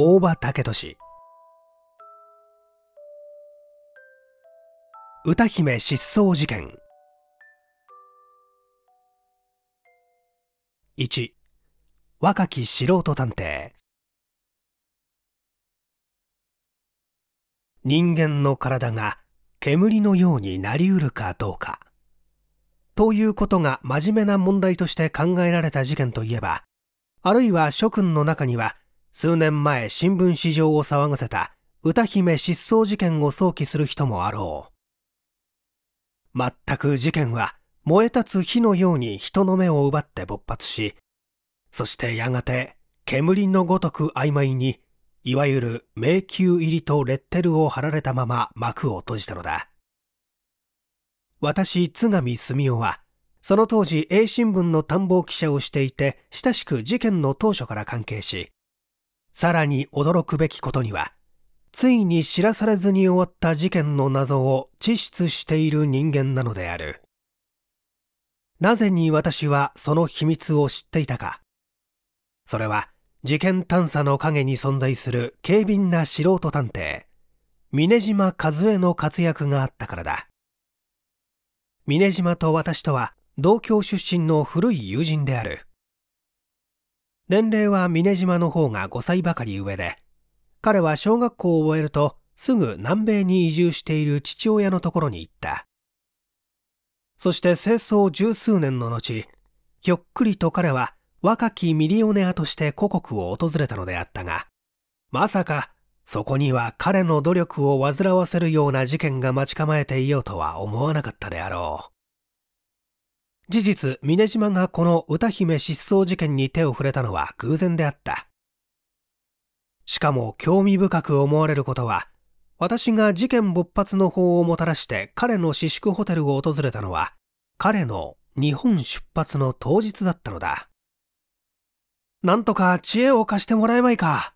大場武俊歌姫失踪事件1若き素人探偵人間の体が煙のようになりうるかどうかということが真面目な問題として考えられた事件といえばあるいは諸君の中には数年前新聞史上を騒がせた歌姫失踪事件を想起する人もあろう全く事件は燃え立つ火のように人の目を奪って勃発しそしてやがて煙のごとく曖昧にいわゆる迷宮入りとレッテルを貼られたまま幕を閉じたのだ私津上澄夫はその当時 A 新聞の探訪記者をしていて親しく事件の当初から関係しさらに驚くべきことにはついに知らされずに終わった事件の謎を知出している人間なのであるなぜに私はその秘密を知っていたかそれは事件探査の陰に存在する軽便な素人探偵峰島和恵の活躍があったからだ峰島と私とは同郷出身の古い友人である年齢は峰島の方が5歳ばかり上で、彼は小学校を終えるとすぐ南米に移住している父親のところに行った。そして清掃十数年の後、ひょっくりと彼は若きミリオネアとして故国を訪れたのであったが、まさかそこには彼の努力を煩わせるような事件が待ち構えていようとは思わなかったであろう。事実、峰島がこの歌姫失踪事件に手を触れたのは偶然であった。しかも興味深く思われることは、私が事件勃発の法をもたらして彼の私宿ホテルを訪れたのは、彼の日本出発の当日だったのだ。なんとか知恵を貸してもらえまいか。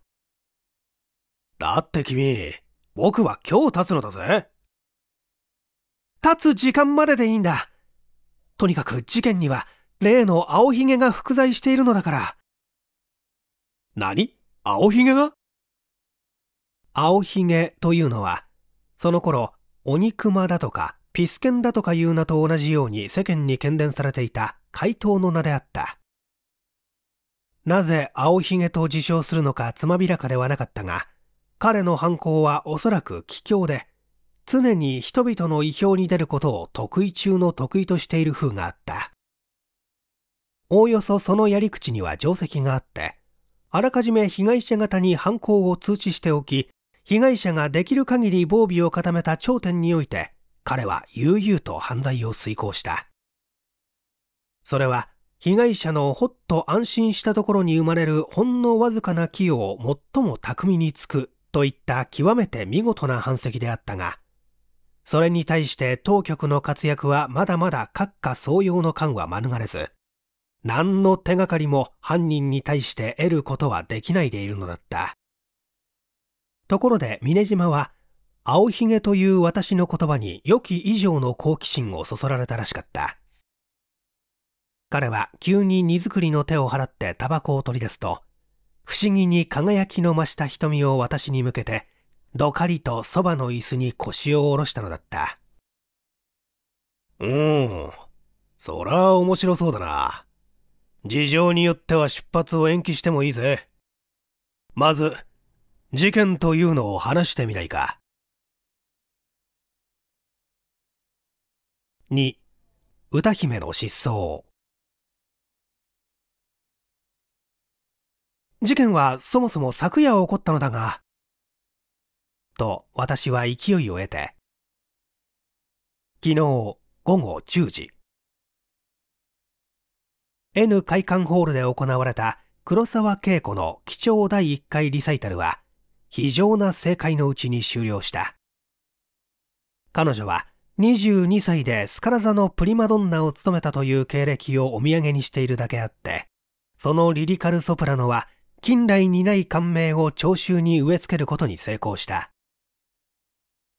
だって君、僕は今日立つのだぜ。立つ時間まででいいんだ。とにかく事件には例の青ひげが複在しているのだから。何青ひげが青ひげというのは、その頃、鬼熊だとかピスケンだとかいう名と同じように世間に喧伝されていた怪盗の名であった。なぜ青ひげと自称するのかつまびらかではなかったが、彼の犯行はおそらく奇境で、常に人々の意表に出ることを得意中の得意としている風があった。おおよそそのやり口には定石があって、あらかじめ被害者方に犯行を通知しておき、被害者ができる限り防備を固めた頂点において、彼は悠々と犯罪を遂行した。それは、被害者のほっと安心したところに生まれるほんのわずかな器用を最も巧みにつくといった極めて見事な反則であったが、それに対して当局の活躍はまだまだ閣下総用の感は免れず、何の手がかりも犯人に対して得ることはできないでいるのだった。ところで峰島は、青ひげという私の言葉に良き以上の好奇心をそそられたらしかった。彼は急に荷造りの手を払ってタバコを取り出すと、不思議に輝きの増した瞳を私に向けて、どかりとそばの椅子に腰を下ろしたのだった。うーん、そら面白そうだな。事情によっては出発を延期してもいいぜ。まず、事件というのを話してみないか。二、歌姫の失踪事件はそもそも昨夜起こったのだが、と私は勢いを得て、昨日午後10時、N 会館ホールで行われた黒沢恵子の貴重第1回リサイタルは、非常な正解のうちに終了した。彼女は22歳でスカラ座のプリマドンナを務めたという経歴をお土産にしているだけあって、そのリリカルソプラノは近来にない感銘を聴衆に植え付けることに成功した。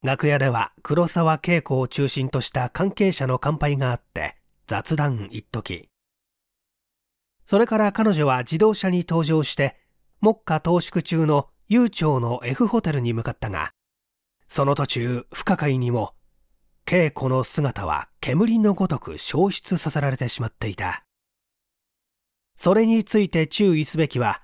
楽屋では黒沢恵子を中心とした関係者の乾杯があって雑談一時それから彼女は自動車に搭乗して目下投縮中の悠長の F ホテルに向かったがその途中不可解にも恵子の姿は煙のごとく消失させられてしまっていたそれについて注意すべきは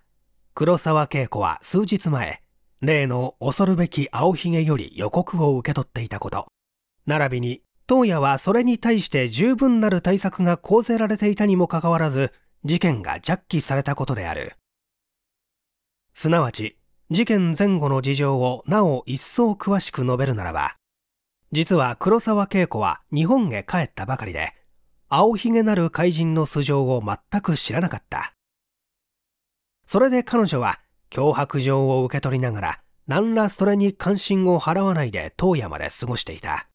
黒沢恵子は数日前例の恐るべき青ひげより予告を受け取っていたこと並びに当夜はそれに対して十分なる対策が講ぜられていたにもかかわらず事件が弱気されたことであるすなわち事件前後の事情をなお一層詳しく述べるならば実は黒沢恵子は日本へ帰ったばかりで青ひげなる怪人の素性を全く知らなかったそれで彼女は脅迫状を受け取りながら何らそれに関心を払わないで当夜まで過ごしていた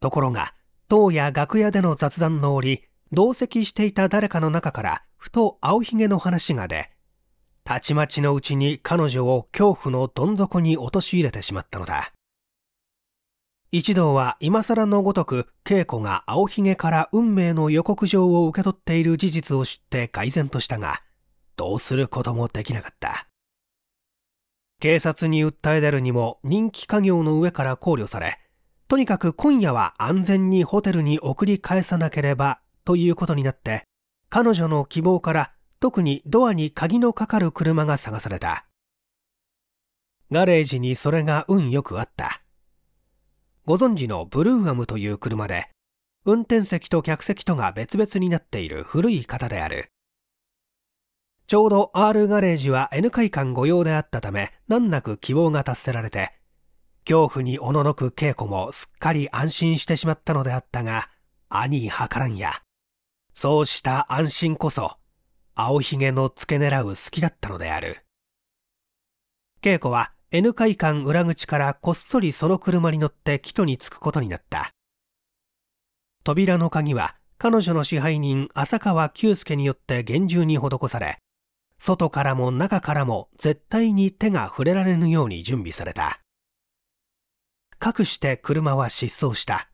ところが当夜楽屋での雑談の折同席していた誰かの中からふと青ひげの話が出たちまちのうちに彼女を恐怖のどん底に陥れてしまったのだ一同は今更のごとく恵子が青ひげから運命の予告状を受け取っている事実を知って凱然としたがどうすることもできなかった警察に訴え出るにも人気家業の上から考慮されとにかく今夜は安全にホテルに送り返さなければということになって彼女の希望から特にドアに鍵のかかる車が探されたガレージにそれが運よくあったご存知のブルーアムという車で運転席と客席とが別々になっている古い型であるちょうど R ガレージは N 会館御用であったため、難なく希望が達せられて、恐怖におののく稽古もすっかり安心してしまったのであったが、兄計らんや。そうした安心こそ、青ひげの付け狙う隙だったのである。稽古は N 会館裏口からこっそりその車に乗って帰途に着くことになった。扉の鍵は彼女の支配人浅川久介によって厳重に施され、外からも中からも絶対に手が触れられぬように準備された。かくして車は失踪した。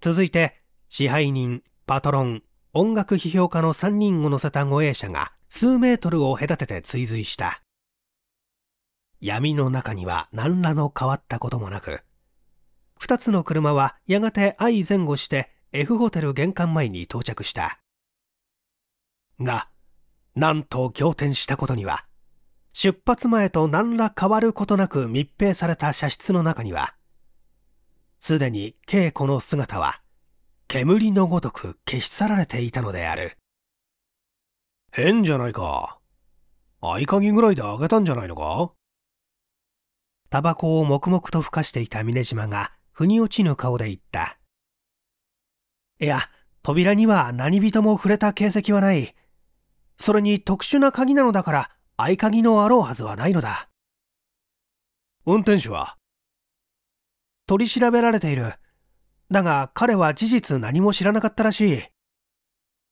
続いて、支配人、パトロン、音楽批評家の3人を乗せた護衛車が数メートルを隔てて追随した。闇の中には何らの変わったこともなく、2つの車はやがて相前後して F ホテル玄関前に到着した。が、なんと仰天したことには、出発前と何ら変わることなく密閉された射室の中には、すでに稽古の姿は、煙のごとく消し去られていたのである。変じゃないか。合鍵ぐらいであげたんじゃないのかタバコを黙々とふかしていた峰島が、腑に落ちぬ顔で言った。いや、扉には何人も触れた形跡はない。それに特殊な鍵なのだから合鍵のあろうはずはないのだ運転手は取り調べられているだが彼は事実何も知らなかったらしい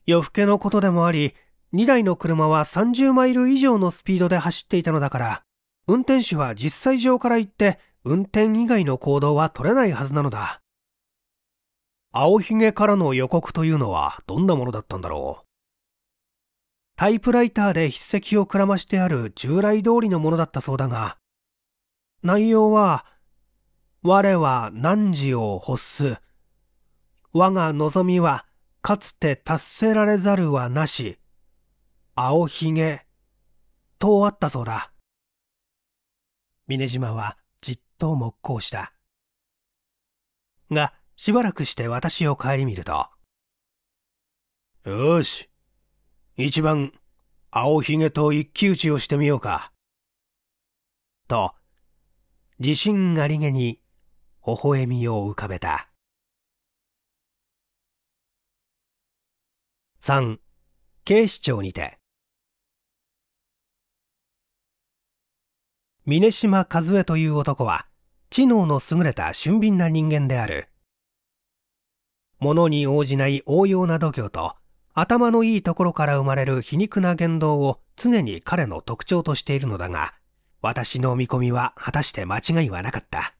夜更けのことでもあり2台の車は30マイル以上のスピードで走っていたのだから運転手は実際上から言って運転以外の行動は取れないはずなのだ青ひげからの予告というのはどんなものだったんだろうタイプライターで筆跡をくらましてある従来通りのものだったそうだが、内容は、我は何時を欲す。我が望みは、かつて達せられざるはなし。青ひげ。とあったそうだ。峰島はじっと木工した。が、しばらくして私を顧みると。よし、一番青ひげと一騎打ちをしてみようか。と、自信ありげに微笑みを浮かべた。3. 警視庁にて峰島和江という男は知能の優れた俊敏な人間である。物に応じない応用な度胸と頭のいいところから生まれる皮肉な言動を常に彼の特徴としているのだが、私の見込みは果たして間違いはなかった。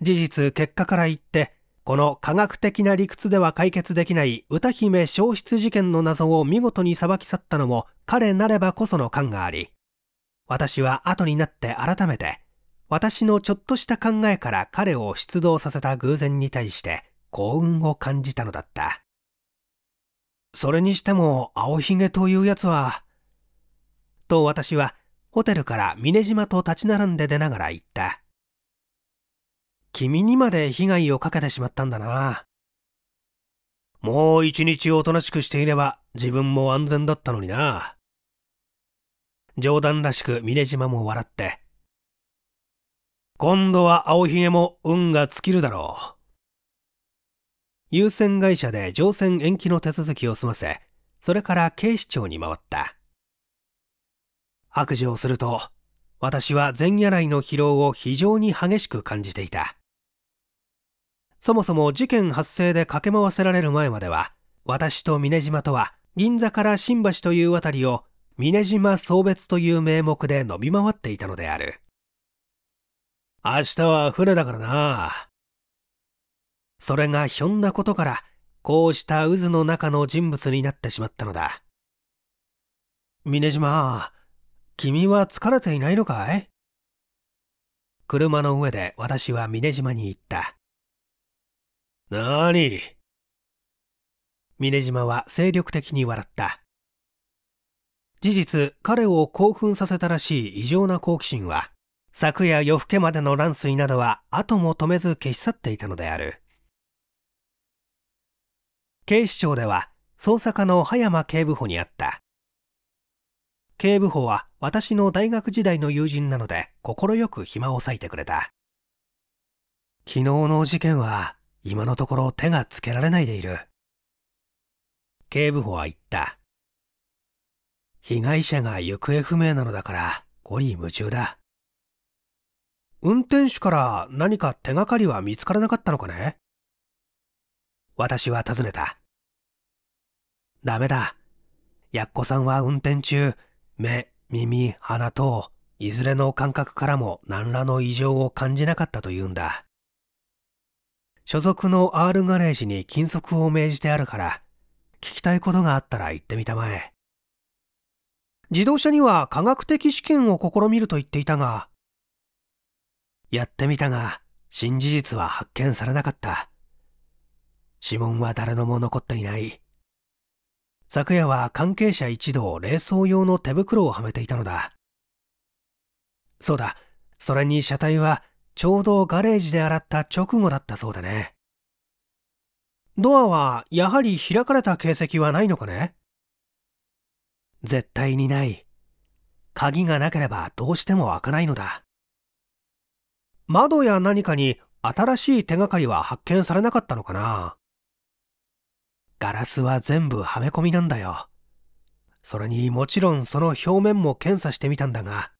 事実、結果から言って、この科学的な理屈では解決できない歌姫消失事件の謎を見事に裁き去ったのも彼なればこその感があり、私は後になって改めて、私のちょっとした考えから彼を出動させた偶然に対して幸運を感じたのだった。それにしても青ひげというやつは。と私はホテルから峰島と立ち並んで出ながら言った。君にまで被害をかけてしまったんだな。もう一日おとなしくしていれば自分も安全だったのにな。冗談らしく峰島も笑って。今度は青ひげも運が尽きるだろう。優先会社で乗船延期の手続きを済ませ、それから警視庁に回った。白状すると、私は前夜来の疲労を非常に激しく感じていた。そもそも事件発生で駆け回せられる前までは、私と峰島とは銀座から新橋という辺りを峰島送別という名目で飲み回っていたのである。明日は船だからな。それがひょんなことから、こうした渦の中の人物になってしまったのだ。峰島、君は疲れていないのかい車の上で私は峰島に行った。なーに峰島は精力的に笑った。事実、彼を興奮させたらしい異常な好奇心は、昨夜夜更けまでの乱水などは後も止めず消し去っていたのである。警視庁では捜査課の葉山警部補にあった警部補は私の大学時代の友人なので快く暇を割いてくれた昨日の事件は今のところ手がつけられないでいる警部補は言った被害者が行方不明なのだから五リ夢中だ運転手から何か手がかりは見つからなかったのかね私は尋ねた。ダメだ。やっこさんは運転中、目、耳、鼻等、いずれの感覚からも何らの異常を感じなかったというんだ。所属の R ガレージに禁足を命じてあるから、聞きたいことがあったら言ってみたまえ。自動車には科学的試験を試みると言っていたが、やってみたが、新事実は発見されなかった。指紋は誰のも残っていない。昨夜は関係者一同冷蔵用の手袋をはめていたのだ。そうだ、それに車体はちょうどガレージで洗った直後だったそうだね。ドアはやはり開かれた形跡はないのかね絶対にない。鍵がなければどうしても開かないのだ。窓や何かに新しい手がかりは発見されなかったのかなガラスは全部はめ込みなんだよ。それにもちろんその表面も検査してみたんだが、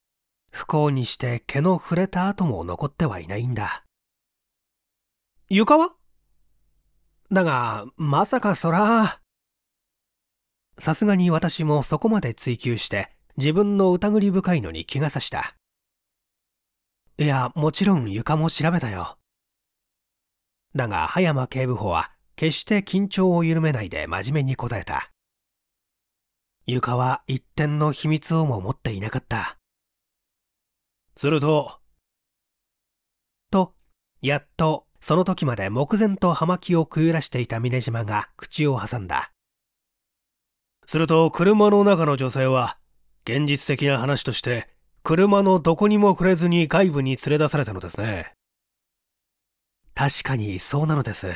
不幸にして毛の触れた跡も残ってはいないんだ。床はだが、まさかそら。さすがに私もそこまで追求して、自分の疑り深いのに気がさした。いや、もちろん床も調べたよ。だが、葉山警部補は決して緊張を緩めないで真面目に答えた。床は一点の秘密をも持っていなかった。すると、と、やっと、その時まで目前と葉巻をくゆらしていた峰島が口を挟んだ。すると、車の中の女性は、現実的な話として、車のどこにも触れずに外部に連れ出されたのですね。確かにそうなのです。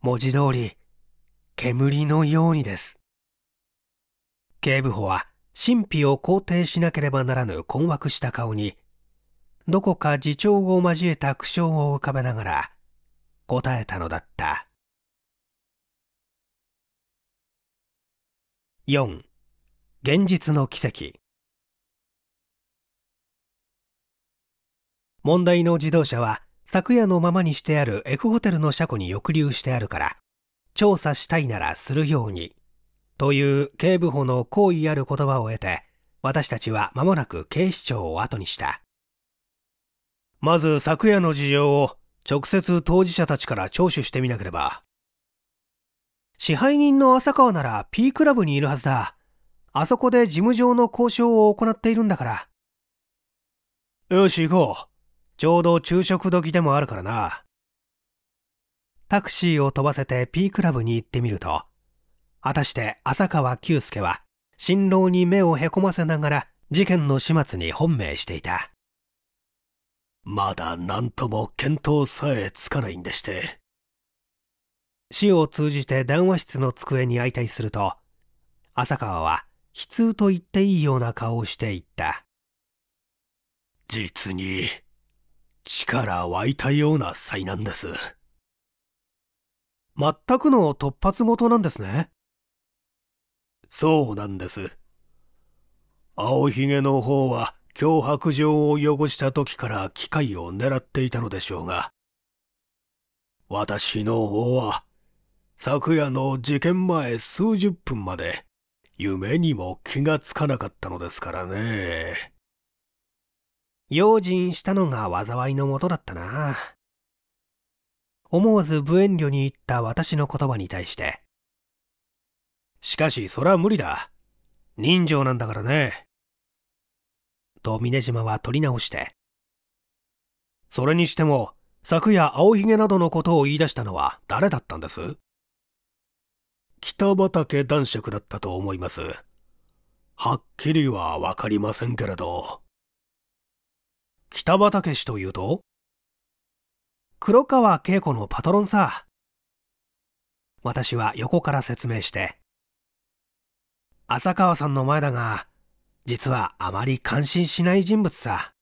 文字通り煙のようにです警部補は神秘を肯定しなければならぬ困惑した顔にどこか自重を交えた苦笑を浮かべながら答えたのだった四、現実の奇跡問題の自動車は昨夜のままにしてあるエ F ホテルの車庫に抑留してあるから、調査したいならするように、という警部補の好意ある言葉を得て、私たちは間もなく警視庁を後にした。まず昨夜の事情を直接当事者たちから聴取してみなければ。支配人の浅川なら P クラブにいるはずだ。あそこで事務上の交渉を行っているんだから。よし、行こう。ちょうど昼食時でもあるからな。タクシーを飛ばせて P クラブに行ってみると、果たして浅川久介は、新郎に目をへこませながら事件の始末に本命していた。まだ何とも見当さえつかないんでして。死を通じて談話室の机に相対すると、浅川は悲痛と言っていいような顔をしていった。実に力湧いたような災難です。全くの突発事なんですね。そうなんです。青ひげの方は脅迫状を汚した時から機械を狙っていたのでしょうが、私の方は昨夜の事件前数十分まで夢にも気がつかなかったのですからね。用心したのが災いのもとだったな。思わず無遠慮に言った私の言葉に対して。しかし、それは無理だ。人情なんだからね。と峰島は取り直して。それにしても、昨夜青ひげなどのことを言い出したのは誰だったんです北畑男爵だったと思います。はっきりはわかりませんけれど。北畠氏というと黒川恵子のパトロンさ。私は横から説明して。浅川さんの前だが、実はあまり感心しない人物さ。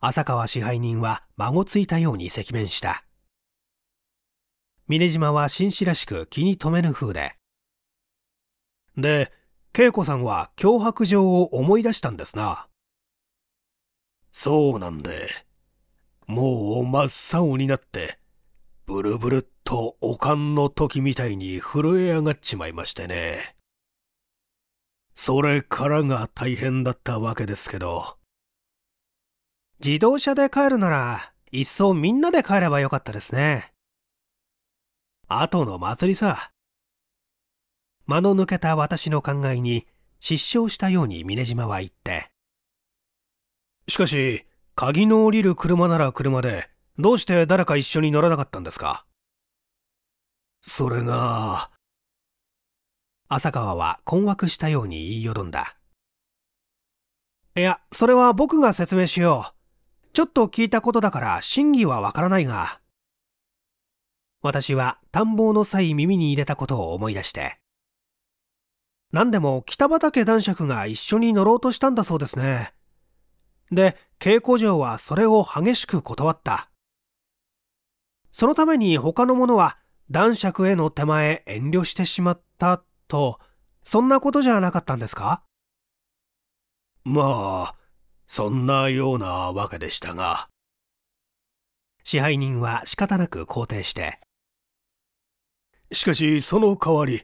浅川支配人は孫ついたように赤面した。峰島は紳士らしく気に留めぬ風で。で、恵子さんは脅迫状を思い出したんですな。そうなんで、もう真っ青になって、ブルブルっとおかんの時みたいに震え上がっちまいましてね。それからが大変だったわけですけど。自動車で帰るなら、いっそみんなで帰ればよかったですね。後の祭りさ。間の抜けた私の考えに失笑したように峰島は言って。しかし、鍵の降りる車なら車で、どうして誰か一緒に乗らなかったんですかそれが、浅川は困惑したように言いよどんだ。いや、それは僕が説明しよう。ちょっと聞いたことだから真偽はわからないが。私は田んぼの際耳に入れたことを思い出して。何でも北畠男爵が一緒に乗ろうとしたんだそうですね。で、稽古場はそれを激しく断った。そのために他の者は男爵への手前遠慮してしまったと、そんなことじゃなかったんですかまあ、そんなようなわけでしたが。支配人は仕方なく肯定して。しかし、その代わり、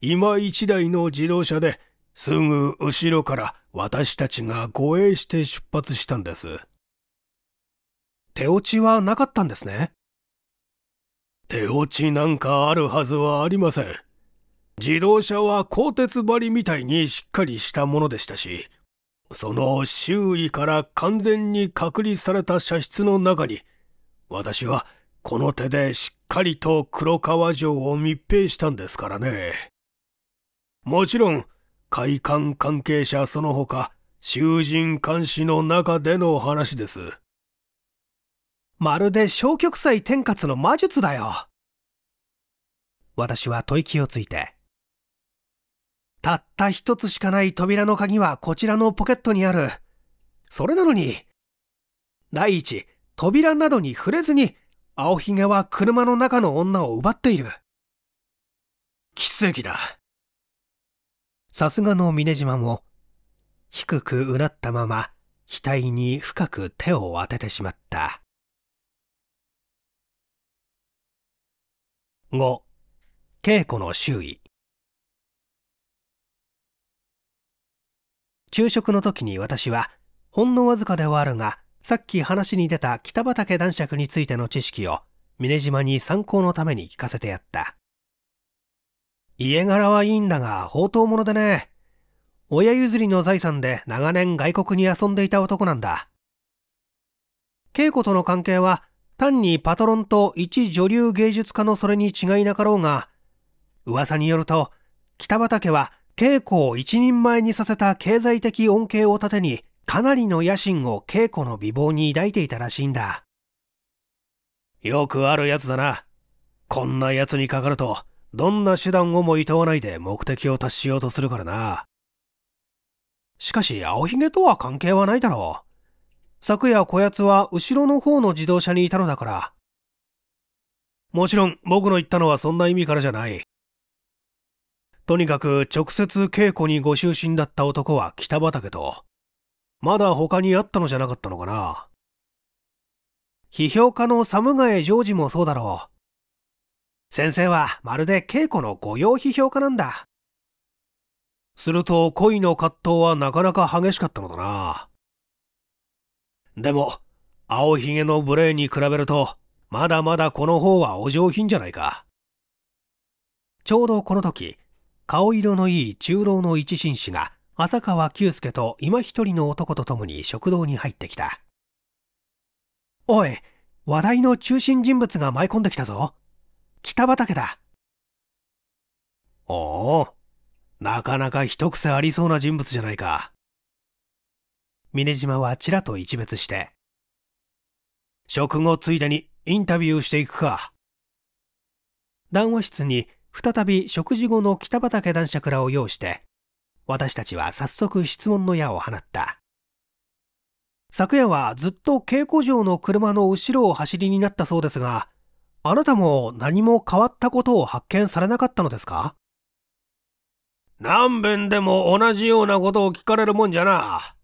今一台の自動車ですぐ後ろから私たちが護衛して出発したんです。手落ちはなかったんですね。手落ちなんかあるはずはありません。自動車は鋼鉄張りみたいにしっかりしたものでしたし、その周囲から完全に隔離された車室の中に、私はこの手でしっかりと黒川城を密閉したんですからね。もちろん、会館関係者その他、囚人監視の中での話です。まるで消極祭天活の魔術だよ。私は吐息をついて。たった一つしかない扉の鍵はこちらのポケットにある。それなのに、第一、扉などに触れずに、青ひげは車の中の女を奪っている。奇跡だ。さすがの峰島も、低くうなったまま、額に深く手を当ててしまった。5. 稽古の周囲昼食の時に私は、ほんのわずかではあるが、さっき話に出た北畠男爵についての知識を、峰島に参考のために聞かせてやった。家柄はいいんだが、宝刀者でね。親譲りの財産で長年外国に遊んでいた男なんだ。稽古との関係は、単にパトロンと一女流芸術家のそれに違いなかろうが、噂によると、北畠は稽古を一人前にさせた経済的恩恵を盾に、かなりの野心を稽古の美貌に抱いていたらしいんだ。よくあるやつだな。こんなやつにかかると、どんな手段をも厭わないで目的を達しようとするからな。しかし、青ひげとは関係はないだろう。昨夜こやつは後ろの方の自動車にいたのだから。もちろん僕の言ったのはそんな意味からじゃない。とにかく直接稽古にご就寝だった男は北畑と、まだ他にあったのじゃなかったのかな。批評家の寒ヶ江ジョージもそうだろう。先生はまるで稽古の御用批評家なんだ。すると恋の葛藤はなかなか激しかったのだな。でも、青ひげの無礼に比べると、まだまだこの方はお上品じゃないか。ちょうどこの時、顔色のいい中老の一紳士が、浅川久介と今一人の男と共に食堂に入ってきた。おい、話題の中心人物が舞い込んできたぞ。北畑だ。おお、なかなか一癖ありそうな人物じゃないか。峰島はちらと一別して。食後ついでにインタビューしていくか。談話室に再び食事後の北畑男爵らを用して、私たちは早速質問の矢を放った。昨夜はずっと稽古場の車の後ろを走りになったそうですが、あなたも何も変わったことを発見されなかったのですか何遍でも同じようなことを聞かれるもんじゃな。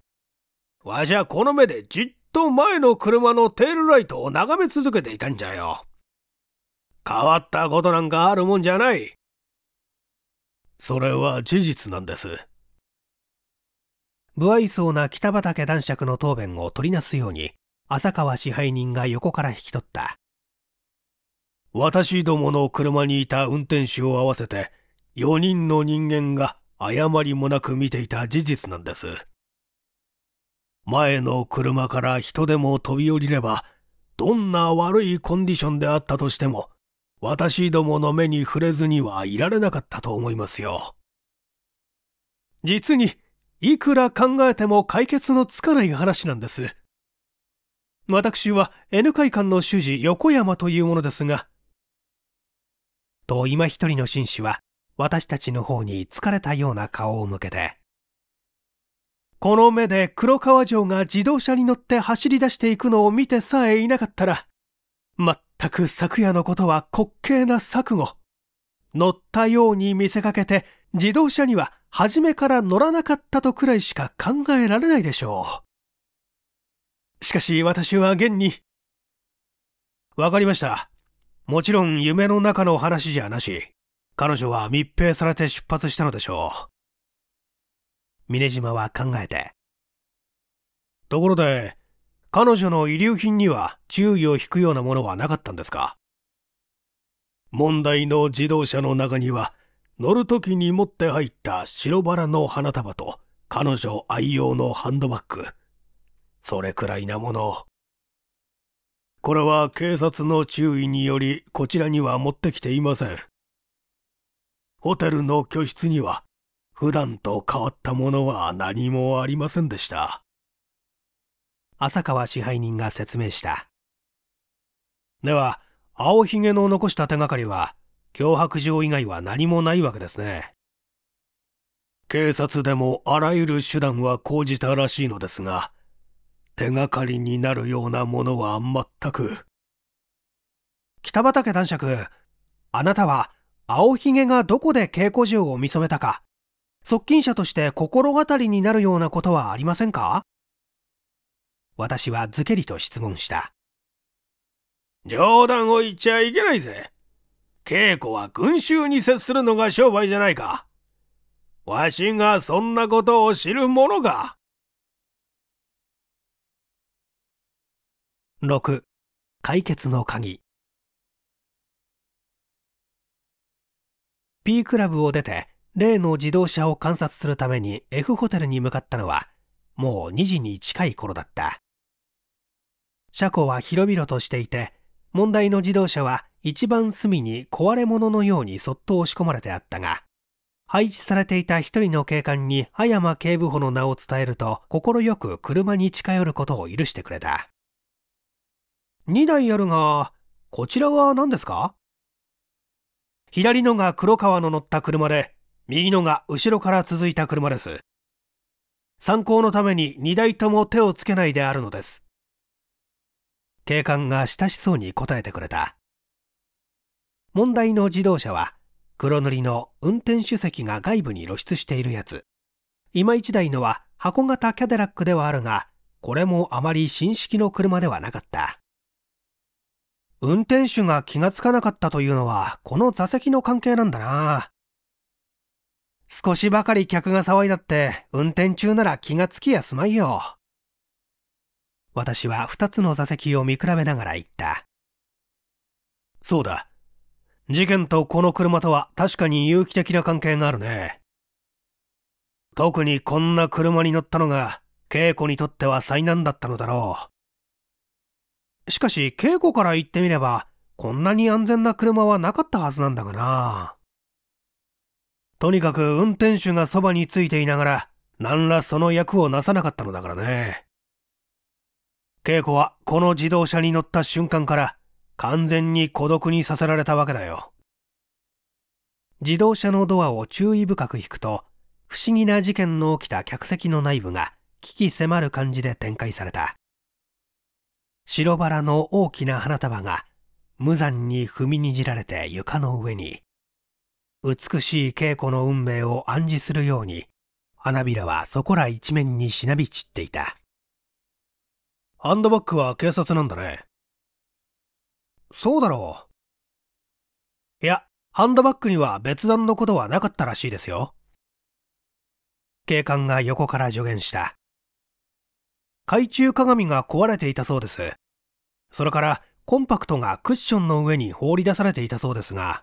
わしはこの目でじっと前の車のテールライトを眺め続けていたんじゃよ。変わったことなんかあるもんじゃない。それは事実なんです。不愛想な北畠男爵の答弁を取りなすように、浅川支配人が横から引き取った。私どもの車にいた運転手を合わせて、4人の人間が誤りもなく見ていた事実なんです。前の車から人でも飛び降りれば、どんな悪いコンディションであったとしても、私どもの目に触れずにはいられなかったと思いますよ。実に、いくら考えても解決のつかない話なんです。私は N 会館の主事横山というものですが、と今一人の紳士は私たちの方に疲れたような顔を向けて、この目で黒川城が自動車に乗って走り出していくのを見てさえいなかったら、全く昨夜のことは滑稽な錯誤。乗ったように見せかけて自動車には初めから乗らなかったとくらいしか考えられないでしょう。しかし私は現に、わかりました。もちろん夢の中の話じゃなし、彼女は密閉されて出発したのでしょう。峰島は考えて。ところで、彼女の遺留品には注意を引くようなものはなかったんですか問題の自動車の中には、乗る時に持って入った白バラの花束と、彼女愛用のハンドバッグ。それくらいなものこれは警察の注意によりこちらには持ってきていません。ホテルの居室には普段と変わったものは何もありませんでした。浅川支配人が説明した。では、青ひげの残した手がかりは、脅迫状以外は何もないわけですね。警察でもあらゆる手段は講じたらしいのですが、手がかりになるようなものは全く。北畠男爵、あなたは青ひげがどこで稽古銃を見初めたか、側近者として心当たりになるようなことはありませんか私はずけりと質問した。冗談を言っちゃいけないぜ。稽古は群衆に接するのが商売じゃないか。わしがそんなことを知る者が。6解決の鍵 P クラブを出て例の自動車を観察するために F ホテルに向かったのはもう2時に近い頃だった車庫は広々としていて問題の自動車は一番隅に壊れ物のようにそっと押し込まれてあったが配置されていた一人の警官に葉山警部補の名を伝えると快く車に近寄ることを許してくれた2台あるが、こちらは何ですか左のが黒川の乗った車で、右のが後ろから続いた車です。参考のために2台とも手をつけないであるのです。警官が親しそうに答えてくれた。問題の自動車は、黒塗りの運転手席が外部に露出しているやつ。今1台のは箱型キャデラックではあるが、これもあまり新式の車ではなかった。運転手が気がつかなかったというのは、この座席の関係なんだな。少しばかり客が騒いだって、運転中なら気がつきやすまいよ。私は二つの座席を見比べながら言った。そうだ。事件とこの車とは確かに有機的な関係があるね。特にこんな車に乗ったのが、稽古にとっては災難だったのだろう。しかし、稽古から言ってみれば、こんなに安全な車はなかったはずなんだがな。とにかく運転手がそばについていながら、何らその役をなさなかったのだからね。稽古はこの自動車に乗った瞬間から完全に孤独にさせられたわけだよ。自動車のドアを注意深く引くと、不思議な事件の起きた客席の内部が危機迫る感じで展開された。白バラの大きな花束が無残に踏みにじられて床の上に美しい稽古の運命を暗示するように花びらはそこら一面にしなび散っていたハンドバッグは警察なんだねそうだろういやハンドバッグには別段のことはなかったらしいですよ警官が横から助言した懐中鏡が壊れていたそうです。それからコンパクトがクッションの上に放り出されていたそうですが。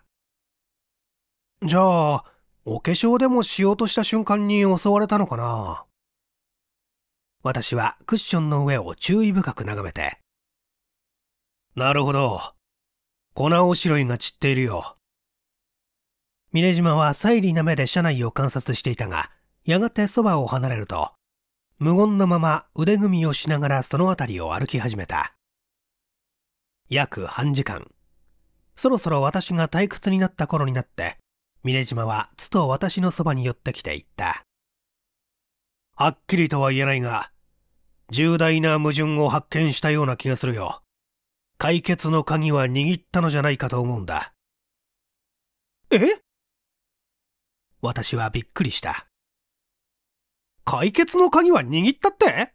じゃあ、お化粧でもしようとした瞬間に襲われたのかな私はクッションの上を注意深く眺めて。なるほど。粉おしろいが散っているよ。峰島はサイリーな目で車内を観察していたが、やがてそばを離れると、無言のまま腕組みをしながらその辺りを歩き始めた約半時間そろそろ私が退屈になった頃になって峰島はつと私のそばに寄ってきていったはっきりとは言えないが重大な矛盾を発見したような気がするよ解決の鍵は握ったのじゃないかと思うんだえ私はびっくりした解決の鍵は握ったって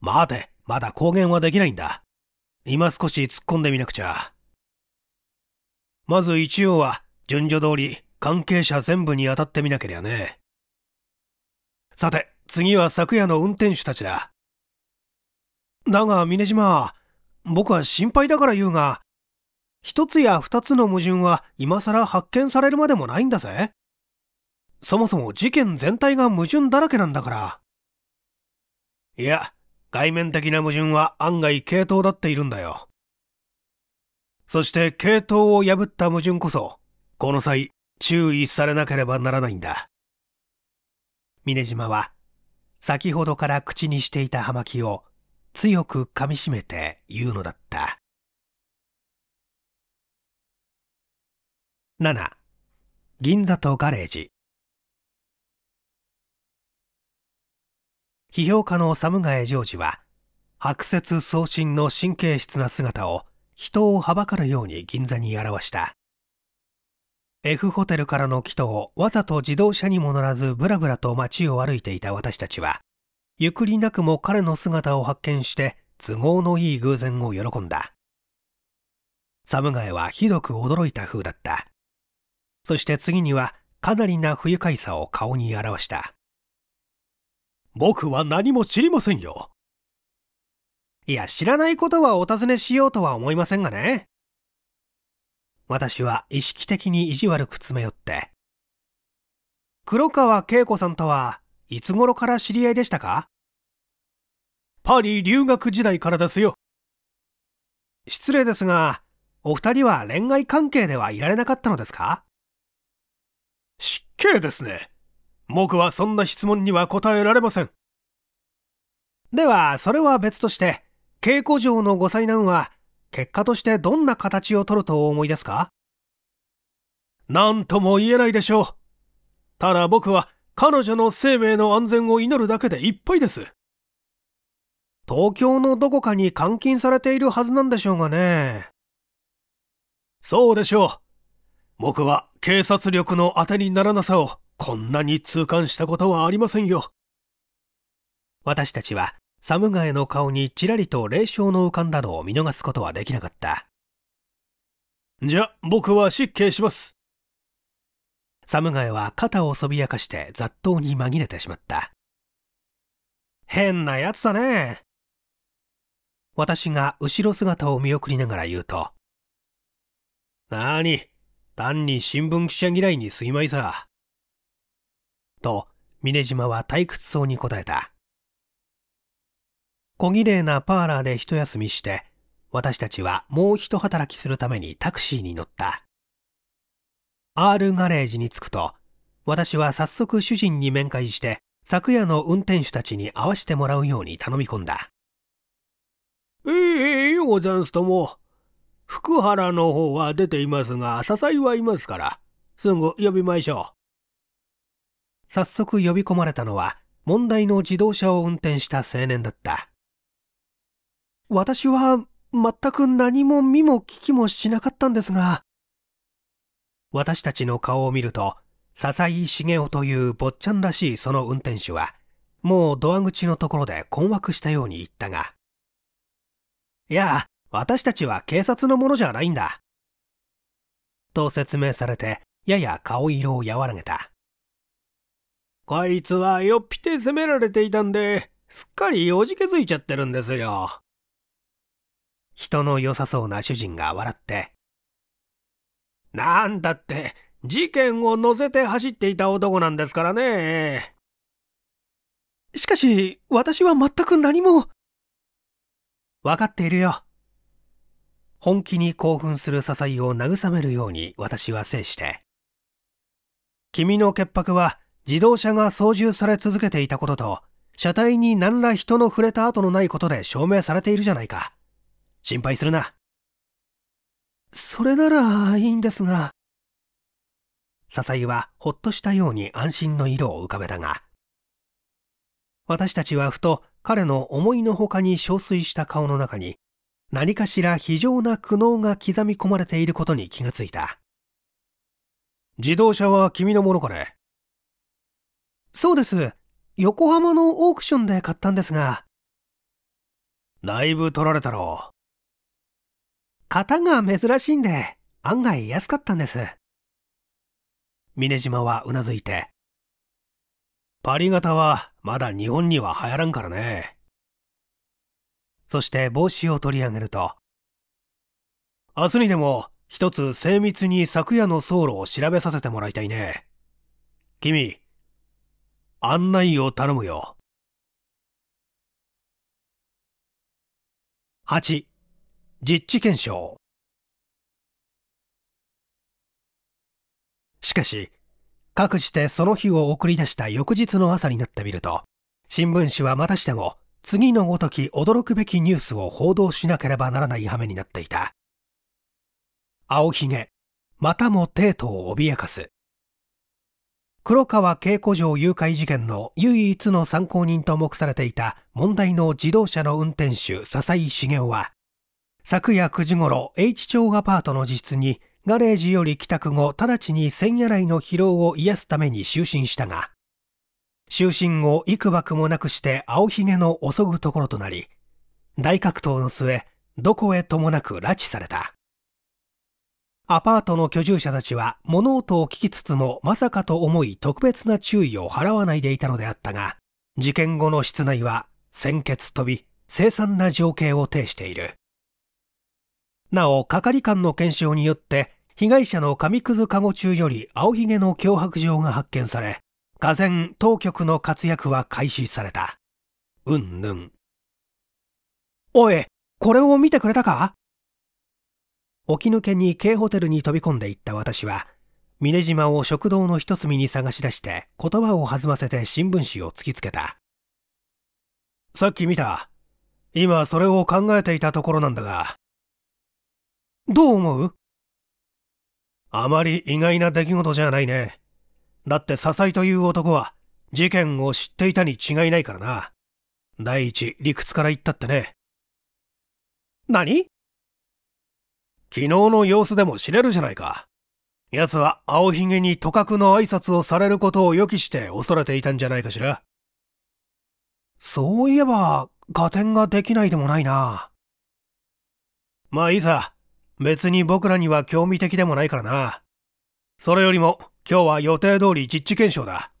待て、まだ公言はできないんだ。今少し突っ込んでみなくちゃ。まず一応は、順序通り、関係者全部に当たってみなけりゃね。さて、次は昨夜の運転手たちだ。だが、峰島、僕は心配だから言うが、一つや二つの矛盾は今更発見されるまでもないんだぜ。そもそも事件全体が矛盾だらけなんだから。いや、外面的な矛盾は案外系統だっているんだよ。そして系統を破った矛盾こそ、この際注意されなければならないんだ。峰島は、先ほどから口にしていた葉巻を強く噛みしめて言うのだった。7銀座とガレージ批評家の寒ヶ江ジョージは白雪送信の神経質な姿を人をはばかるように銀座に表した F ホテルからの帰途をわざと自動車にも乗らずぶらぶらと街を歩いていた私たちはゆっくりなくも彼の姿を発見して都合のいい偶然を喜んだ寒河江はひどく驚いた風だったそして次にはかなりな不愉快さを顔に表した僕は何も知りませんよ。いや、知らないことはお尋ねしようとは思いませんがね。私は意識的に意地悪く詰め寄って。黒川恵子さんとはいつ頃から知り合いでしたかパリ留学時代からですよ。失礼ですが、お二人は恋愛関係ではいられなかったのですか失敬ですね。僕はそんな質問には答えられません。では、それは別として、稽古場のご災難は、結果としてどんな形をとると思いですか何とも言えないでしょう。ただ僕は、彼女の生命の安全を祈るだけでいっぱいです。東京のどこかに監禁されているはずなんでしょうがね。そうでしょう。僕は警察力の当てにならなさをこんなに痛感したことはありませんよ。私たちは、サムガエの顔にちらりと霊障の浮かんだのを見逃すことはできなかった。じゃ、僕は失敬します。サムガエは肩をそびやかして雑踏に紛れてしまった。変なやつだね。私が後ろ姿を見送りながら言うと。なーに、単に新聞記者嫌いにすぎまいさ。と峰島は退屈そうに答えた小綺麗なパーラーで一休みして私たちはもう一働きするためにタクシーに乗ったアールガレージに着くと私は早速主人に面会して昨夜の運転手たちに会わせてもらうように頼み込んだええよござんすとも福原の方は出ていますが笹井はいますからすぐ呼びましょう。早速呼び込まれたのは問題の自動車を運転した青年だった私は全く何も見も聞きもしなかったんですが私たちの顔を見ると笹井茂雄という坊ちゃんらしいその運転手はもうドア口のところで困惑したように言ったがいや私たちは警察のものじゃないんだと説明されてやや顔色を和らげたこいつはよっぴて責められていたんで、すっかりおじけづいちゃってるんですよ。人の良さそうな主人が笑って。なんだって、事件を乗せて走っていた男なんですからね。しかし、私は全く何も。わかっているよ。本気に興奮する支えを慰めるように私は制して。君の潔白は自動車が操縦され続けていたことと、車体に何ら人の触れた跡のないことで証明されているじゃないか。心配するな。それならいいんですが。笹井はほっとしたように安心の色を浮かべたが、私たちはふと彼の思いのほかに憔悴した顔の中に、何かしら非常な苦悩が刻み込まれていることに気がついた。自動車は君のものかねそうです。横浜のオークションで買ったんですが。だいぶ取られたろう。型が珍しいんで、案外安かったんです。峰島はうなずいて。パリ型はまだ日本には流行らんからね。そして帽子を取り上げると。明日にでも一つ精密に昨夜の走路を調べさせてもらいたいね。君、案内を頼むよ。8. 実地検証しかし、かくしてその日を送り出した翌日の朝になってみると、新聞紙はまたしても次のごとき驚くべきニュースを報道しなければならない羽目になっていた。青ひげ、またも帝都を脅かす。黒川慶子城誘拐事件の唯一の参考人と目されていた問題の自動車の運転手笹井茂雄は昨夜9時頃 H 町アパートの自室にガレージより帰宅後直ちに千夜来の疲労を癒すために就寝したが就寝を幾ばくもなくして青ひげの襲うところとなり大格闘の末どこへともなく拉致されたアパートの居住者たちは物音を聞きつつもまさかと思い特別な注意を払わないでいたのであったが、事件後の室内は鮮血飛び、凄惨な情景を呈している。なお、係官の検証によって、被害者の紙くずかご中より青ひげの脅迫状が発見され、俄然当局の活躍は開始された。うんぬん。おい、これを見てくれたか起き抜けに軽ホテルに飛び込んでいった私は峰島を食堂の一隅に探し出して言葉を弾ませて新聞紙を突きつけたさっき見た今それを考えていたところなんだがどう思うあまり意外な出来事じゃないねだって笹井という男は事件を知っていたに違いないからな第一理屈から言ったってね何昨日の様子でも知れるじゃないか。奴は青ひげにとかくの挨拶をされることを予期して恐れていたんじゃないかしら。そういえば、加点ができないでもないな。まあいいさ。別に僕らには興味的でもないからな。それよりも、今日は予定通り実地検証だ。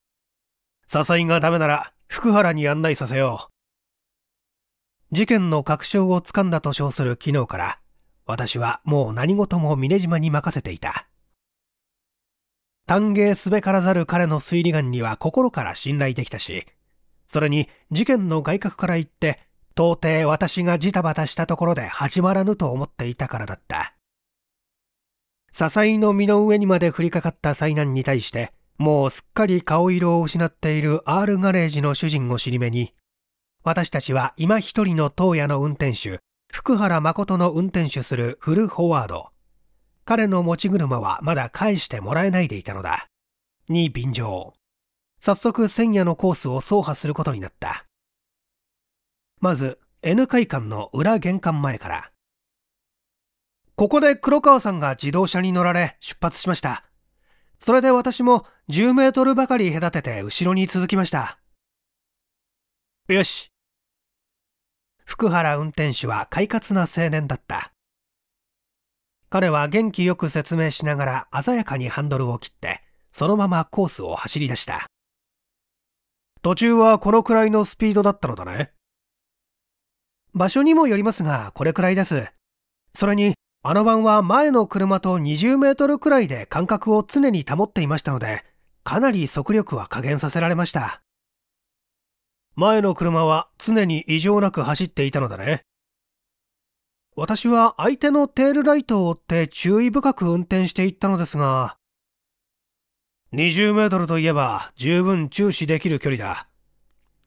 支えがダメなら、福原に案内させよう。事件の確証をつかんだと称する昨日から、私はもう何事も峰島に任せていた。歓迎すべからざる彼の推理眼には心から信頼できたし、それに事件の外角から言って、到底私がジタバタしたところで始まらぬと思っていたからだった。支えの身の上にまで降りかかった災難に対して、もうすっかり顔色を失っている R ガレージの主人を尻目に、私たちは今一人の当夜の運転手、福原誠の運転手するフルフォワード。彼の持ち車はまだ返してもらえないでいたのだ。に便乗。早速、千夜のコースを走破することになった。まず、N 会館の裏玄関前から。ここで黒川さんが自動車に乗られ出発しました。それで私も10メートルばかり隔てて後ろに続きました。よし、福原運転手は快活な青年だった彼は元気よく説明しながら鮮やかにハンドルを切ってそのままコースを走り出した途中はこのくらいのスピードだったのだね場所にもよりますがこれくらいですそれにあの晩は前の車と20メートルくらいで間隔を常に保っていましたのでかなり速力は加減させられました前の車は常に異常なく走っていたのだね。私は相手のテールライトを追って注意深く運転していったのですが、20メートルといえば十分注視できる距離だ。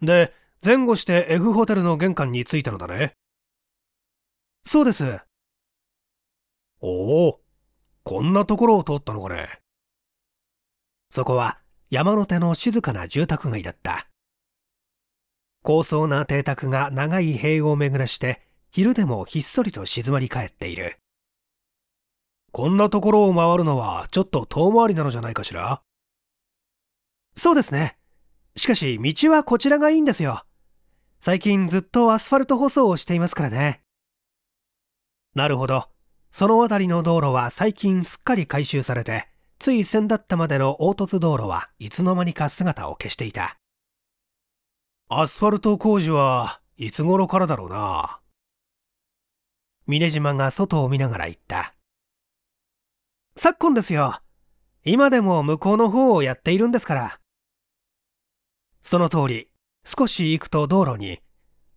で、前後して F ホテルの玄関に着いたのだね。そうです。おお、こんなところを通ったのかね。そこは山の手の静かな住宅街だった。高層な邸宅が長い塀を巡らして昼でもひっそりと静まり返っているこんなところを回るのはちょっと遠回りなのじゃないかしらそうですねしかし道はこちらがいいんですよ最近ずっとアスファルト舗装をしていますからねなるほどその辺りの道路は最近すっかり改修されてつい先だったまでの凹凸道路はいつの間にか姿を消していたアスファルト工事はいつ頃からだろうな。峰島が外を見ながら言った。昨今ですよ。今でも向こうの方をやっているんですから。その通り、少し行くと道路に、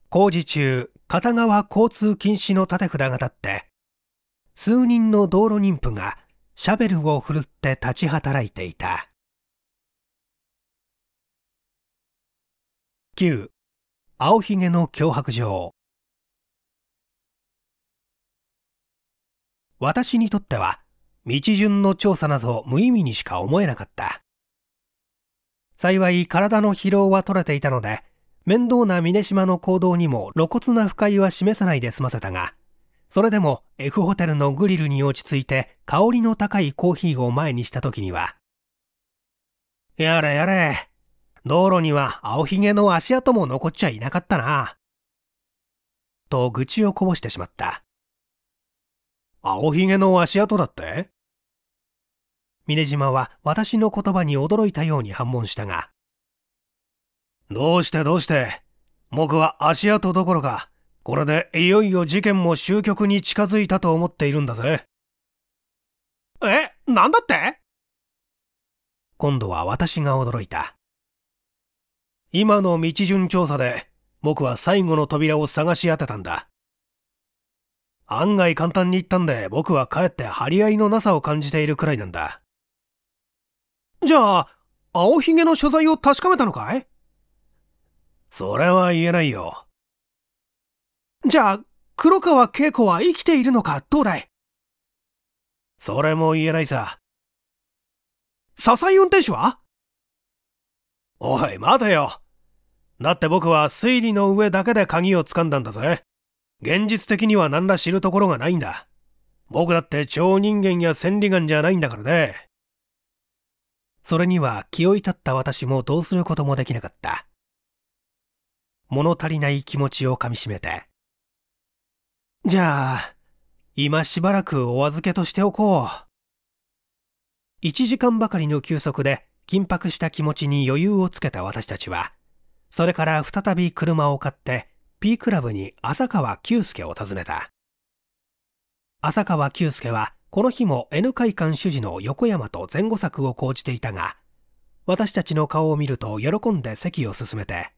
工事中、片側交通禁止の立て札が立って、数人の道路妊婦がシャベルを振るって立ち働いていた。9青ひげの脅迫状私にとっては道順の調査など無意味にしか思えなかった幸い体の疲労は取れていたので面倒な峰島の行動にも露骨な不快は示さないで済ませたがそれでも F ホテルのグリルに落ち着いて香りの高いコーヒーを前にした時にはやれやれ道路には青ひげの足跡も残っちゃいなかったな。と愚痴をこぼしてしまった。青ひげの足跡だって峰島は私の言葉に驚いたように反問したが。どうしてどうして僕は足跡どころか、これでいよいよ事件も終局に近づいたと思っているんだぜ。え、なんだって今度は私が驚いた。今の道順調査で僕は最後の扉を探し当てたんだ。案外簡単に言ったんで僕はかえって張り合いのなさを感じているくらいなんだ。じゃあ、青ひげの所在を確かめたのかいそれは言えないよ。じゃあ、黒川恵子は生きているのかどうだいそれも言えないさ。笹井運転手はおい、待てよ。だって僕は推理の上だけで鍵を掴んだんだぜ。現実的には何ら知るところがないんだ。僕だって超人間や千里眼じゃないんだからね。それには気を至った私もどうすることもできなかった。物足りない気持ちをかみしめて。じゃあ、今しばらくお預けとしておこう。1時間ばかりの休息で緊迫した気持ちに余裕をつけた私たちは、それから再び車を買って P クラブに浅川久介を訪ねた浅川久介はこの日も N 会館主事の横山と前後作を講じていたが私たちの顔を見ると喜んで席を進めて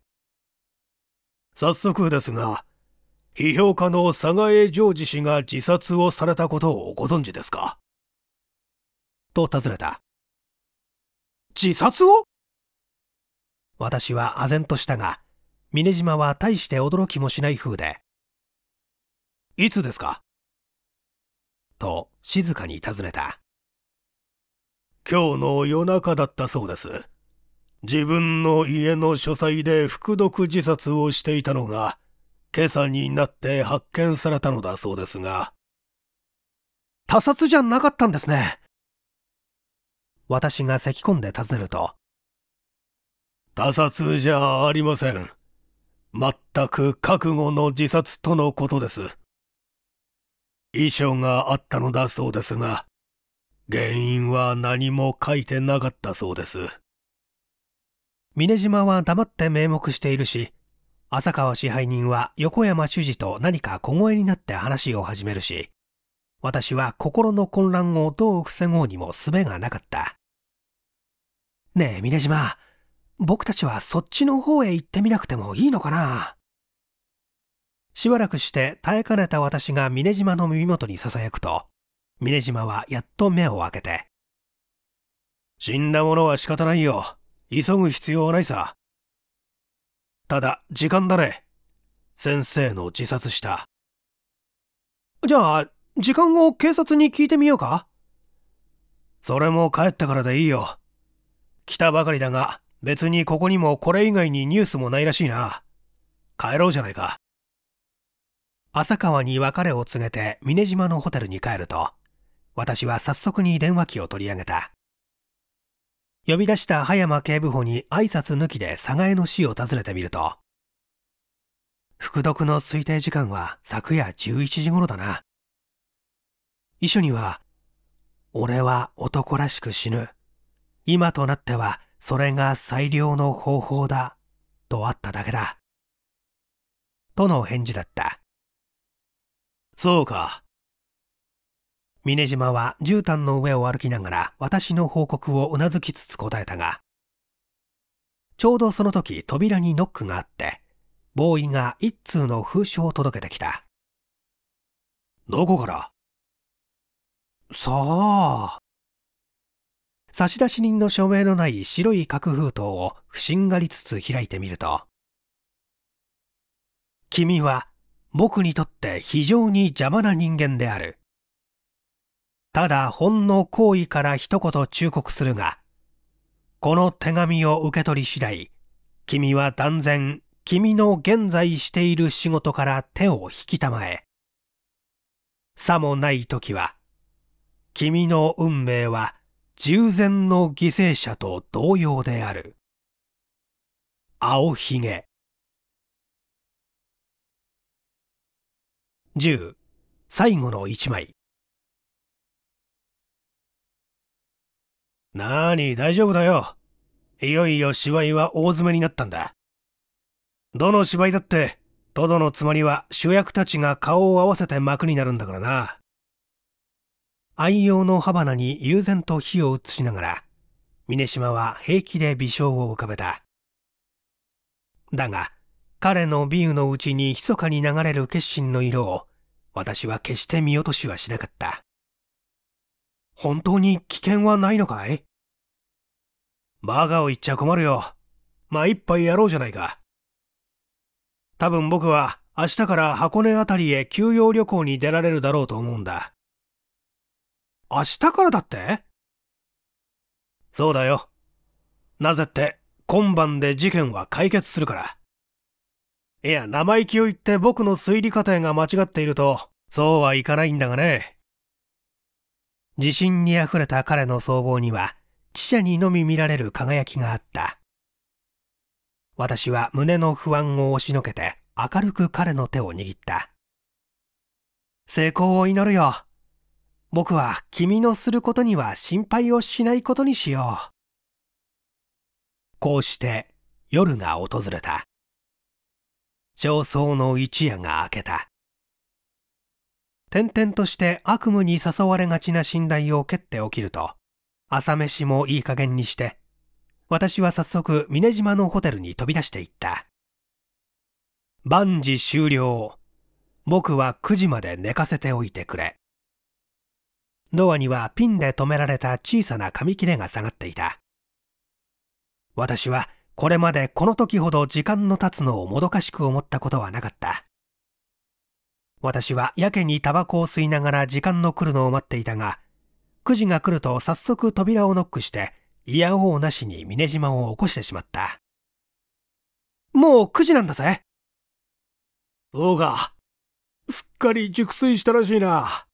早速ですが批評家の佐賀江ジョ氏が自殺をされたことをご存知ですかと尋ねた自殺を私は唖然としたが峰島は大して驚きもしない風で「いつですか?」と静かに尋ねた今日の夜中だったそうです自分の家の書斎で服毒自殺をしていたのが今朝になって発見されたのだそうですが他殺じゃなかったんですね私が咳き込んで尋ねると他殺じゃありません。全く覚悟の自殺とのことです。遺書があったのだそうですが、原因は何も書いてなかったそうです。峰島は黙って名目しているし、浅川支配人は横山主事と何か小声になって話を始めるし、私は心の混乱をどう防ごうにも術がなかった。ねえ、峰島、僕たちはそっちの方へ行ってみなくてもいいのかなしばらくして耐えかねた私が峰島の耳元に囁くと、峰島はやっと目を開けて。死んだものは仕方ないよ。急ぐ必要はないさ。ただ、時間だね。先生の自殺した。じゃあ、時間を警察に聞いてみようかそれも帰ったからでいいよ。来たばかりだが、別にここにもこれ以外にニュースもないらしいな。帰ろうじゃないか。浅川に別れを告げて峰島のホテルに帰ると、私は早速に電話機を取り上げた。呼び出した葉山警部補に挨拶抜きで寒河江の死を訪ねてみると、服毒の推定時間は昨夜11時頃だな。遺書には、俺は男らしく死ぬ。今となってはそれが最良の方法だ、とあっただけだ。との返事だった。そうか。峰島は絨毯の上を歩きながら私の報告をうなずきつつ答えたが、ちょうどその時扉にノックがあって、ボーイが一通の封書を届けてきた。どこからさあ。差出人の署名のない白い角封筒を不審がりつつ開いてみると、君は僕にとって非常に邪魔な人間である。ただほんの行為から一言忠告するが、この手紙を受け取り次第、君は断然君の現在している仕事から手を引きたまえ。さもない時は、君の運命は従前の犠牲者と同様である青ひげ10最後の1枚なーに大丈夫だよいよいよ芝居は大詰めになったんだどの芝居だってトドのつまりは主役たちが顔を合わせて幕になるんだからな愛用の歯花に悠然と火を移しながら峰島は平気で微笑を浮かべただが彼の美雨のうちに密かに流れる決心の色を私は決して見落としはしなかった本当に危険はないのかいバーを言っちゃ困るよまあ一杯やろうじゃないか多分僕は明日から箱根辺りへ休養旅行に出られるだろうと思うんだ明日からだってそうだよ。なぜって、今晩で事件は解決するから。いや、生意気を言って僕の推理過程が間違っていると、そうはいかないんだがね。自信に溢れた彼の僧帽には、知者にのみ見られる輝きがあった。私は胸の不安を押しのけて、明るく彼の手を握った。成功を祈るよ。僕は君のすることには心配をしないことにしよう。こうして夜が訪れた。上層の一夜が明けた。転々として悪夢に誘われがちな信頼を蹴って起きると、朝飯もいい加減にして、私は早速峰島のホテルに飛び出していった。万事終了。僕は9時まで寝かせておいてくれ。ドアにはピンで留められた小さな紙切れが下がっていた。私はこれまでこの時ほど時間の経つのをもどかしく思ったことはなかった。私はやけにタバコを吸いながら時間の来るのを待っていたが、9時が来ると早速扉をノックして、嫌おうなしに峰島を起こしてしまった。もう9時なんだぜ。そうか。すっかり熟睡したらしいな。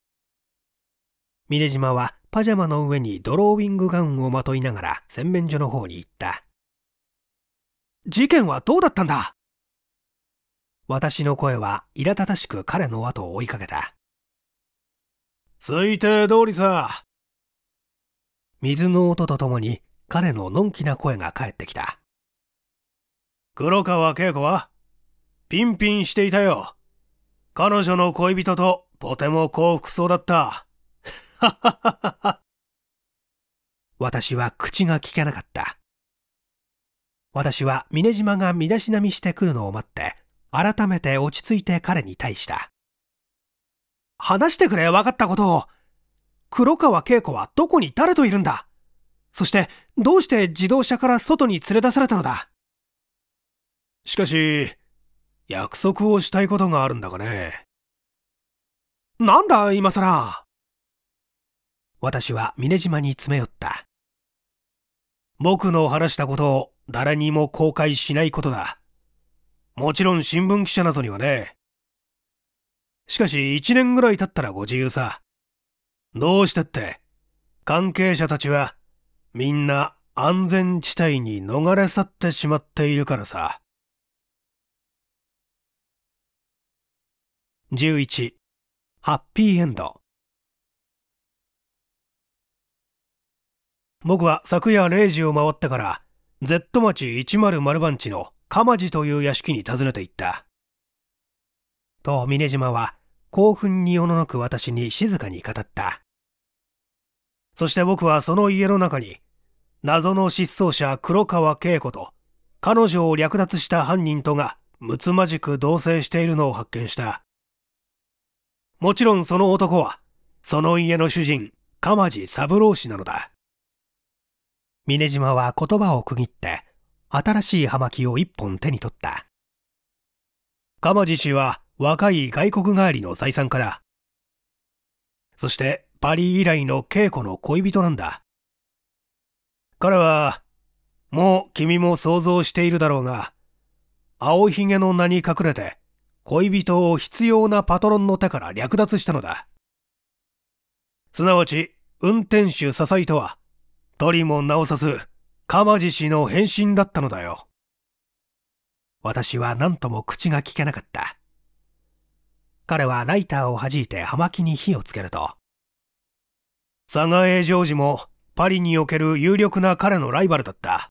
峰島はパジャマの上にドローイングガウンをまといながら洗面所の方に行った。事件はどうだったんだ私の声は苛立たしく彼の後を追いかけた。推定通りさ。水の音とともに彼ののんきな声が返ってきた。黒川恵子はピンピンしていたよ。彼女の恋人ととても幸福そうだった。私は口が聞けなかった。私は峰島が身だしなみしてくるのを待って、改めて落ち着いて彼に対した。話してくれ、分かったことを。黒川恵子はどこに誰といるんだそして、どうして自動車から外に連れ出されたのだしかし、約束をしたいことがあるんだがね。なんだ、今更。私は峰島に詰め寄った。僕の話したことを誰にも公開しないことだ。もちろん新聞記者などにはね。しかし一年ぐらい経ったらご自由さ。どうしてって、関係者たちはみんな安全地帯に逃れ去ってしまっているからさ。11ハッピーエンド僕は昨夜0時を回ってから、Z 町100番地の鎌地という屋敷に訪ねて行った。と、峰島は、興奮におののく私に静かに語った。そして僕はその家の中に、謎の失踪者黒川恵子と、彼女を略奪した犯人とが、むつまじく同棲しているのを発見した。もちろんその男は、その家の主人、鎌地三郎氏なのだ。峰島は言葉を区切って新しい葉巻を一本手に取った鎌地氏は若い外国帰りの財産家だそしてパリ以来の稽古の恋人なんだ彼はもう君も想像しているだろうが青ひげの名に隠れて恋人を必要なパトロンの手から略奪したのだすなわち運転手支えとはとりも直さず鎌獅子の返信だったのだよ。私は何とも口が聞けなかった。彼はライターを弾いて葉巻に火をつけると、佐賀江ジョもパリにおける有力な彼のライバルだった。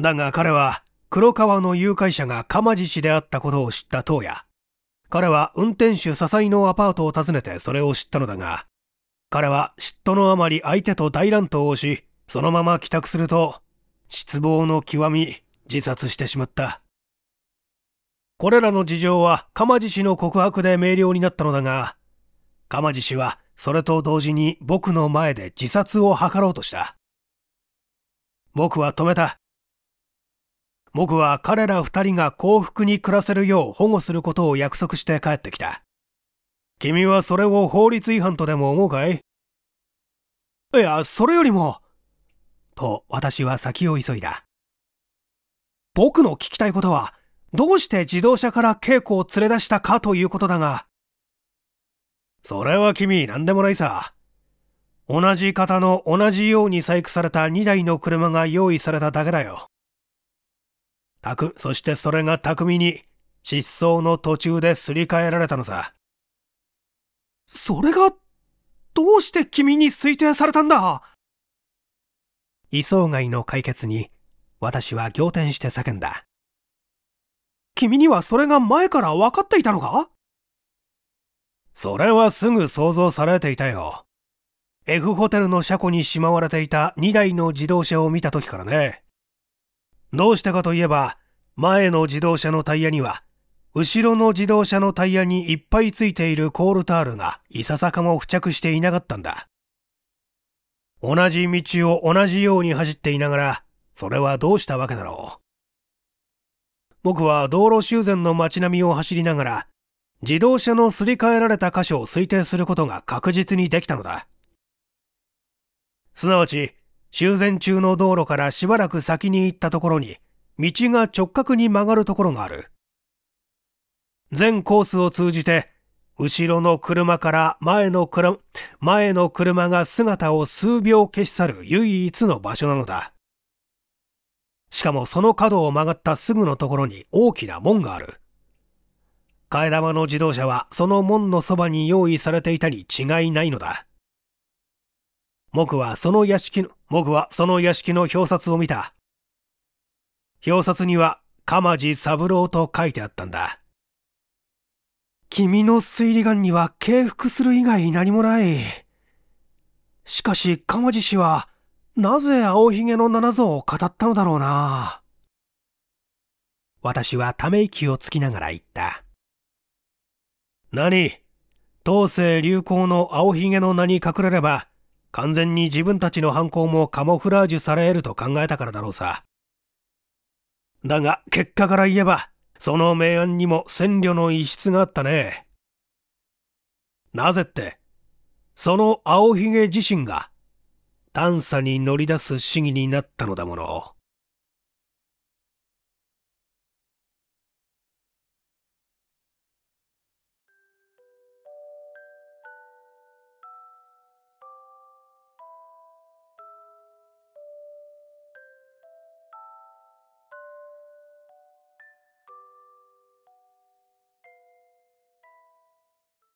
だが彼は黒川の誘拐者が鎌獅子であったことを知った当夜、彼は運転手笹井のアパートを訪ねてそれを知ったのだが、彼は嫉妬のあまり相手と大乱闘をし、そのまま帰宅すると、失望の極み、自殺してしまった。これらの事情は鎌地氏の告白で明瞭になったのだが、鎌地氏はそれと同時に僕の前で自殺を図ろうとした。僕は止めた。僕は彼ら二人が幸福に暮らせるよう保護することを約束して帰ってきた。君はそれを法律違反とでも思うかいいや、それよりも、と私は先を急いだ。僕の聞きたいことは、どうして自動車から稽古を連れ出したかということだが。それは君、何でもないさ。同じ型の同じように細工された2台の車が用意されただけだよ。たく、そしてそれが巧みに、失踪の途中ですり替えられたのさ。それが、どうして君に推定されたんだ異想外の解決に、私は仰天して叫んだ。君にはそれが前から分かっていたのかそれはすぐ想像されていたよ。F ホテルの車庫にしまわれていた2台の自動車を見た時からね。どうしてかといえば、前の自動車のタイヤには後ろの自動車のタイヤにいっぱいついているコールタールがいささかも付着していなかったんだ。同じ道を同じように走っていながら、それはどうしたわけだろう。僕は道路修繕の街並みを走りながら、自動車のすり替えられた箇所を推定することが確実にできたのだ。すなわち、修繕中の道路からしばらく先に行ったところに、道が直角に曲がるところがある。全コースを通じて、後ろの車から前の車、前の車が姿を数秒消し去る唯一の場所なのだ。しかもその角を曲がったすぐのところに大きな門がある。替え玉の自動車はその門のそばに用意されていたに違いないのだ。僕はその屋敷の、僕はその屋敷の表札を見た。表札には、鎌地三郎と書いてあったんだ。君の推理眼には敬服する以外何もない。しかし、鎌地氏は、なぜ青ひげの七像を語ったのだろうな。私はため息をつきながら言った。何当世流行の青ひげの名に隠れれば、完全に自分たちの犯行もカモフラージュされ得ると考えたからだろうさ。だが、結果から言えば、その明暗にも占領の異質があったね。なぜって、その青ひげ自身が、探査に乗り出す主義になったのだもの。